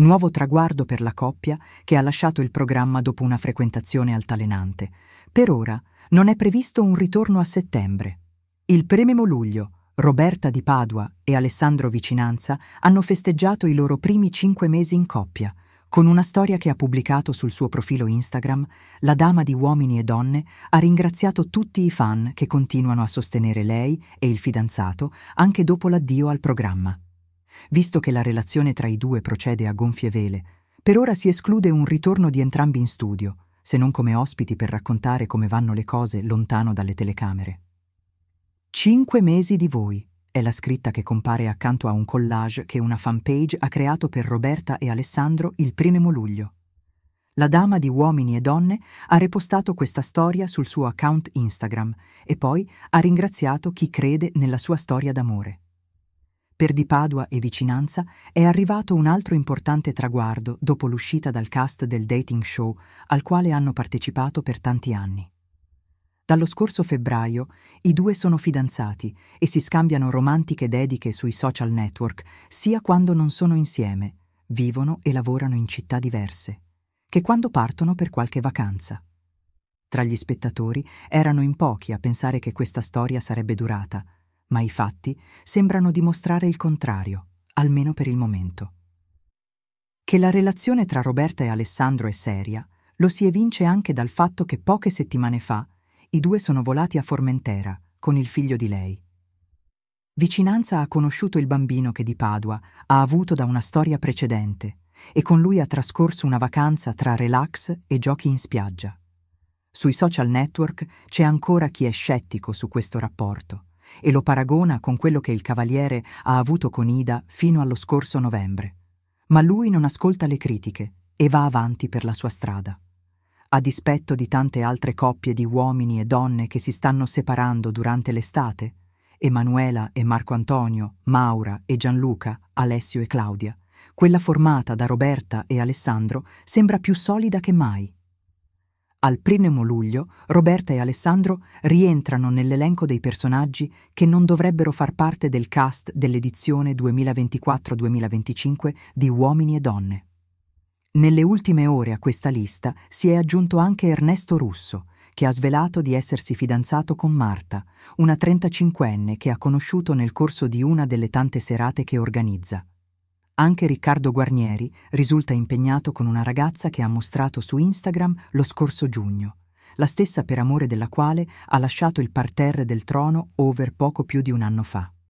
Nuovo traguardo per la coppia che ha lasciato il programma dopo una frequentazione altalenante. Per ora non è previsto un ritorno a settembre. Il premio luglio Roberta di Padua e Alessandro Vicinanza hanno festeggiato i loro primi cinque mesi in coppia, con una storia che ha pubblicato sul suo profilo Instagram, la dama di uomini e donne ha ringraziato tutti i fan che continuano a sostenere lei e il fidanzato anche dopo l'addio al programma. Visto che la relazione tra i due procede a gonfie vele, per ora si esclude un ritorno di entrambi in studio, se non come ospiti per raccontare come vanno le cose lontano dalle telecamere. Cinque mesi di voi è la scritta che compare accanto a un collage che una fanpage ha creato per Roberta e Alessandro il primo luglio. La dama di uomini e donne ha repostato questa storia sul suo account Instagram e poi ha ringraziato chi crede nella sua storia d'amore. Per Di Padua e vicinanza è arrivato un altro importante traguardo dopo l'uscita dal cast del dating show al quale hanno partecipato per tanti anni. Dallo scorso febbraio i due sono fidanzati e si scambiano romantiche dediche sui social network sia quando non sono insieme, vivono e lavorano in città diverse, che quando partono per qualche vacanza. Tra gli spettatori erano in pochi a pensare che questa storia sarebbe durata, ma i fatti sembrano dimostrare il contrario, almeno per il momento. Che la relazione tra Roberta e Alessandro è seria lo si evince anche dal fatto che poche settimane fa i due sono volati a Formentera con il figlio di lei. Vicinanza ha conosciuto il bambino che di Padua ha avuto da una storia precedente e con lui ha trascorso una vacanza tra relax e giochi in spiaggia. Sui social network c'è ancora chi è scettico su questo rapporto e lo paragona con quello che il cavaliere ha avuto con Ida fino allo scorso novembre. Ma lui non ascolta le critiche e va avanti per la sua strada. A dispetto di tante altre coppie di uomini e donne che si stanno separando durante l'estate, Emanuela e Marco Antonio, Maura e Gianluca, Alessio e Claudia, quella formata da Roberta e Alessandro sembra più solida che mai. Al primo luglio Roberta e Alessandro rientrano nell'elenco dei personaggi che non dovrebbero far parte del cast dell'edizione 2024-2025 di Uomini e Donne. Nelle ultime ore a questa lista si è aggiunto anche Ernesto Russo, che ha svelato di essersi fidanzato con Marta, una 35enne che ha conosciuto nel corso di una delle tante serate che organizza. Anche Riccardo Guarnieri risulta impegnato con una ragazza che ha mostrato su Instagram lo scorso giugno, la stessa per amore della quale ha lasciato il parterre del trono over poco più di un anno fa.